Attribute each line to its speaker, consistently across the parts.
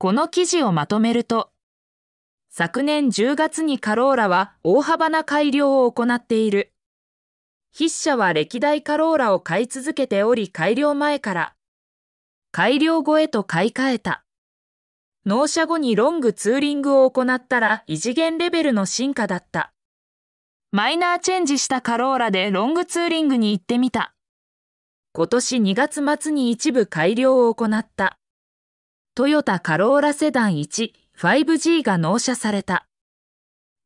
Speaker 1: この記事をまとめると、昨年10月にカローラは大幅な改良を行っている。筆者は歴代カローラを買い続けており改良前から改良後へと買い替えた。納車後にロングツーリングを行ったら異次元レベルの進化だった。マイナーチェンジしたカローラでロングツーリングに行ってみた。今年2月末に一部改良を行った。トヨタカローラセダン 1-5G が納車された。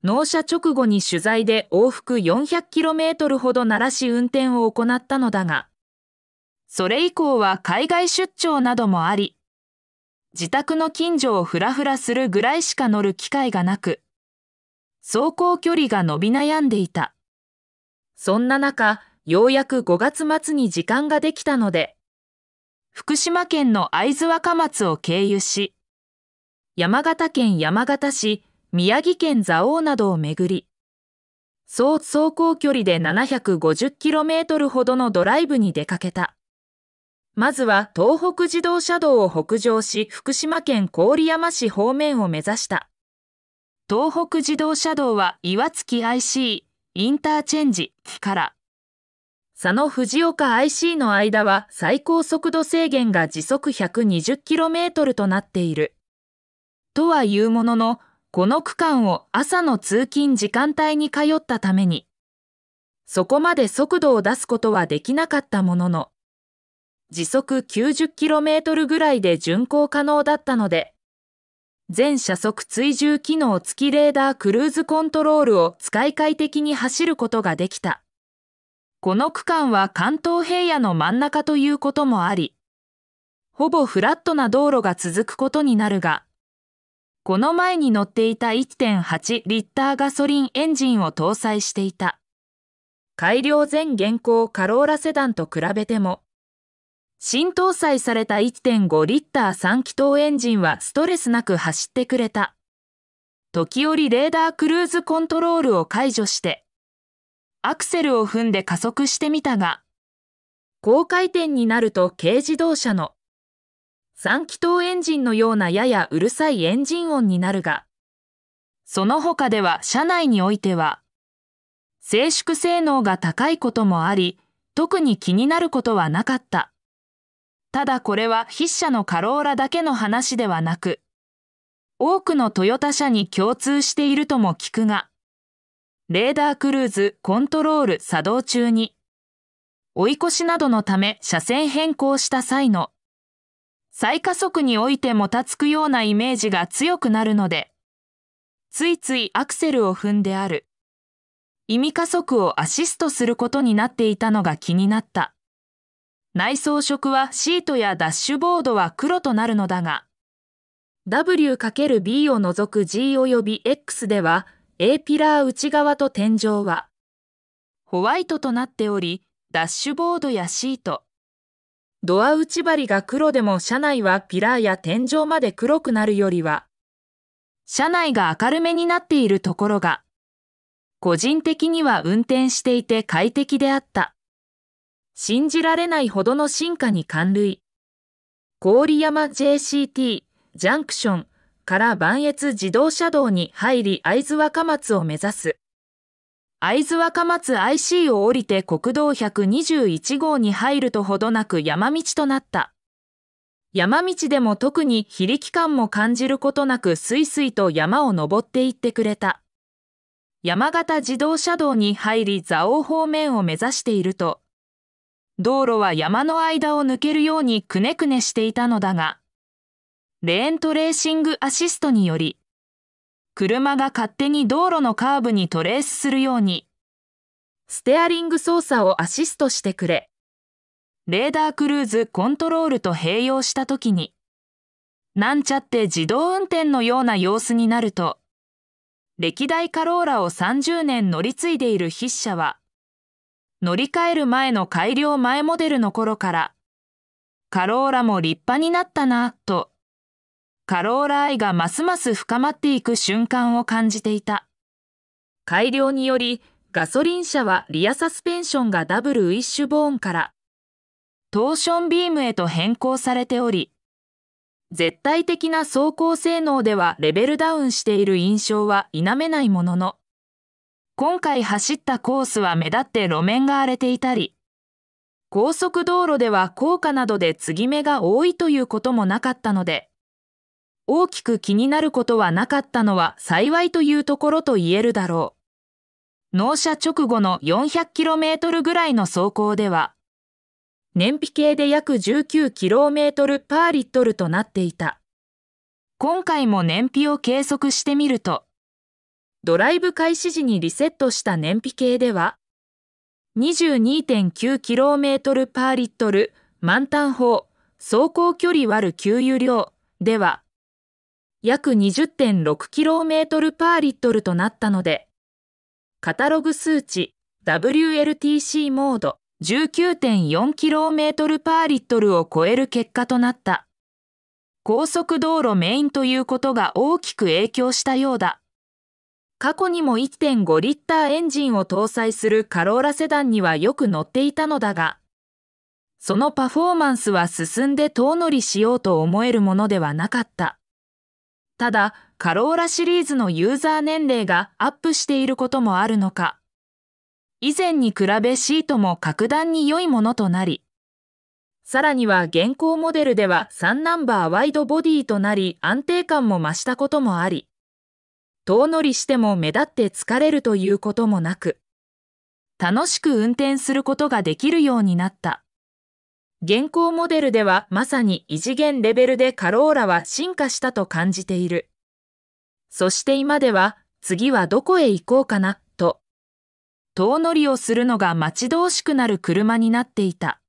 Speaker 1: 納車直後に取材で往復 400km ほど鳴らし運転を行ったのだが、それ以降は海外出張などもあり、自宅の近所をふらふらするぐらいしか乗る機会がなく、走行距離が伸び悩んでいた。そんな中、ようやく5月末に時間ができたので、福島県の会津若松を経由し、山形県山形市、宮城県蔵王などをめぐり、総走行距離で 750km ほどのドライブに出かけた。まずは東北自動車道を北上し、福島県郡山市方面を目指した。東北自動車道は岩月 IC インターチェンジから佐野藤岡 IC の間は最高速度制限が時速 120km となっている。とはいうものの、この区間を朝の通勤時間帯に通ったために、そこまで速度を出すことはできなかったものの、時速 90km ぐらいで巡航可能だったので、全車速追従機能付きレーダークルーズコントロールを使い快適に走ることができた。この区間は関東平野の真ん中ということもあり、ほぼフラットな道路が続くことになるが、この前に乗っていた1.8リッターガソリンエンジンを搭載していた。改良前現行カローラセダンと比べても、新搭載された1.5リッター3気筒エンジンはストレスなく走ってくれた。時折レーダークルーズコントロールを解除して、アクセルを踏んで加速してみたが、高回転になると軽自動車の3気筒エンジンのようなややうるさいエンジン音になるが、その他では車内においては、静粛性能が高いこともあり、特に気になることはなかった。ただこれは筆者のカローラだけの話ではなく、多くのトヨタ車に共通しているとも聞くが、レーダークルーズコントロール作動中に、追い越しなどのため車線変更した際の、再加速においてもたつくようなイメージが強くなるので、ついついアクセルを踏んである。意味加速をアシストすることになっていたのが気になった。内装色はシートやダッシュボードは黒となるのだが、W×B を除く G 及び X では A ピラー内側と天井はホワイトとなっておりダッシュボードやシートドア内張りが黒でも車内はピラーや天井まで黒くなるよりは車内が明るめになっているところが個人的には運転していて快適であった信じられないほどの進化に感類郡山 JCT ジャンクションから磐越自動車道に入り会津若松を目指す。会津若松 IC を降りて国道121号に入るとほどなく山道となった。山道でも特に非力感も感じることなくすいすいと山を登っていってくれた。山形自動車道に入り蔵王方面を目指していると、道路は山の間を抜けるようにくねくねしていたのだが、レーントレーシングアシストにより、車が勝手に道路のカーブにトレースするように、ステアリング操作をアシストしてくれ、レーダークルーズコントロールと併用した時に、なんちゃって自動運転のような様子になると、歴代カローラを30年乗り継いでいる筆者は、乗り換える前の改良前モデルの頃から、カローラも立派になったな、とカローラ愛がますます深まっていく瞬間を感じていた。改良により、ガソリン車はリアサスペンションがダブルウィッシュボーンからトーションビームへと変更されており、絶対的な走行性能ではレベルダウンしている印象は否めないものの、今回走ったコースは目立って路面が荒れていたり、高速道路では高架などで継ぎ目が多いということもなかったので、大きく気になることはなかったのは幸いというところと言えるだろう。納車直後の 400km ぐらいの走行では、燃費計で約 19km パーリットルとなっていた。今回も燃費を計測してみると、ドライブ開始時にリセットした燃費計では、22.9km パーリットル満タン砲走行距離割る給油量では約 20.6km パーリットルとなったので、カタログ数値 WLTC モード 19.4km パーリットルを超える結果となった。高速道路メインということが大きく影響したようだ。過去にも1.5リッターエンジンを搭載するカローラセダンにはよく乗っていたのだが、そのパフォーマンスは進んで遠乗りしようと思えるものではなかった。ただ、カローラシリーズのユーザー年齢がアップしていることもあるのか、以前に比べシートも格段に良いものとなり、さらには現行モデルでは3ナンバーワイドボディとなり安定感も増したこともあり、遠乗りしても目立って疲れるということもなく、楽しく運転することができるようになった。現行モデルではまさに異次元レベルでカローラは進化したと感じている。そして今では次はどこへ行こうかなと、遠乗りをするのが待ち遠しくなる車になっていた。